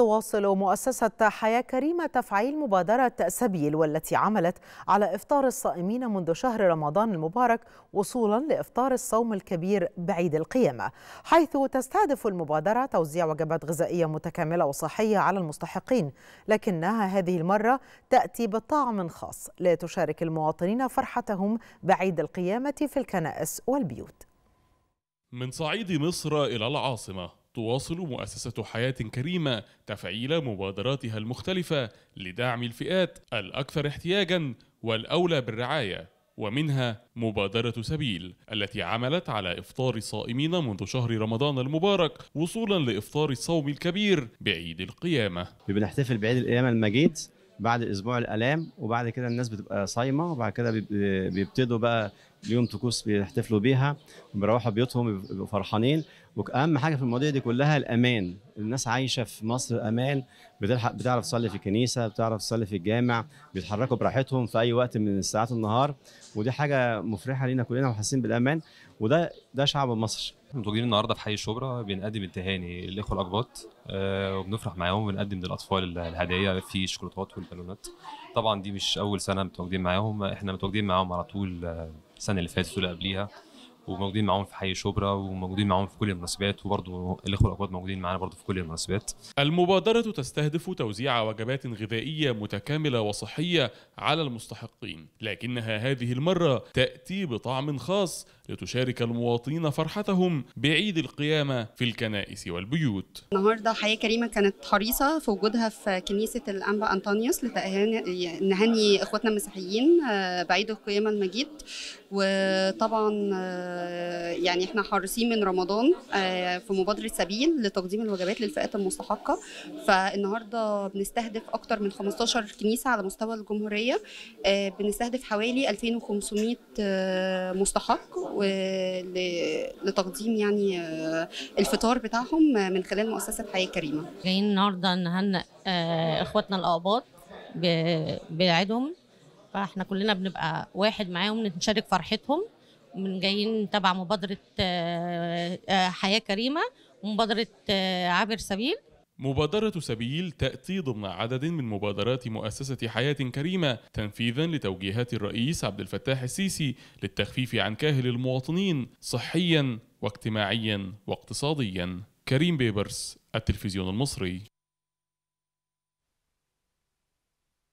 تواصل مؤسسة حياة كريمة تفعيل مبادرة سبيل والتي عملت على إفطار الصائمين منذ شهر رمضان المبارك وصولا لإفطار الصوم الكبير بعيد القيامة حيث تستهدف المبادرة توزيع وجبات غذائية متكاملة وصحية على المستحقين لكنها هذه المرة تأتي بطعم خاص لتشارك المواطنين فرحتهم بعيد القيامة في الكنائس والبيوت من صعيد مصر إلى العاصمة تواصل مؤسسة حياة كريمة تفعيل مبادراتها المختلفة لدعم الفئات الأكثر احتياجًا والأولى بالرعاية ومنها مبادرة سبيل التي عملت على إفطار الصائمين منذ شهر رمضان المبارك وصولا لإفطار الصوم الكبير بعيد القيامة بنحتفل بعيد القيامة المجيد بعد اسبوع الالام وبعد كده الناس بتبقى صايمه وبعد كده بيبتدوا بقى اليوم طقوس بيحتفلوا بيها بيروحوا بيوتهم بيبقوا فرحانين واهم حاجه في المواضيع دي كلها الامان الناس عايشه في مصر امان بتلحق بتعرف تصلي في الكنيسه بتعرف تصلي في الجامع بيتحركوا براحتهم في اي وقت من ساعات النهار ودي حاجه مفرحه لينا كلنا وحاسين بالامان وده ده شعب مصر متواجدين النهارده في حي شبرا بنقدم التهاني للاخوه الاقباط أه وبنفرح معاهم وبنقدم للاطفال الهدايا في الشوكولاتات والبالونات طبعا دي مش اول سنه متواجدين معاهم احنا متواجدين معاهم على طول آه، السنه اللي فاتت واللي قبليها وموجودين معاهم في حي شبرا وموجودين معاهم في كل المناسبات وبرضه الاخوه الاقباط موجودين معانا برضه في كل المناسبات. المبادره تستهدف توزيع وجبات غذائيه متكامله وصحيه على المستحقين، لكنها هذه المره تاتي بطعم خاص لتشارك المواطنين فرحتهم بعيد القيامه في الكنائس والبيوت. النهارده حياه كريمه كانت حريصه في وجودها في كنيسه الانبا انطونيوس نهني اخواتنا المسيحيين آه، بعيد القيامه المجيد وطبعا آه، آه، يعني احنا حريصين من رمضان آه، في مبادره سبيل لتقديم الوجبات للفئات المستحقه فالنهارده بنستهدف اكتر من 15 كنيسه على مستوى الجمهوريه آه، بنستهدف حوالي 2500 مستحق لتقديم يعني الفطار بتاعهم من خلال مؤسسه حياه كريمه جايين النهارده نهنئ اخواتنا الاقباط بعيدهم فاحنا كلنا بنبقى واحد معاهم نشارك فرحتهم من جايين تبع مبادرة آه، آه، حياة كريمة ومبادرة آه، عابر سبيل مبادرة سبيل تأتي ضمن عدد من مبادرات مؤسسة حياة كريمة تنفيذا لتوجيهات الرئيس عبد الفتاح السيسي للتخفيف عن كاهل المواطنين صحيا واجتماعيا واقتصاديا كريم بيبرس التلفزيون المصري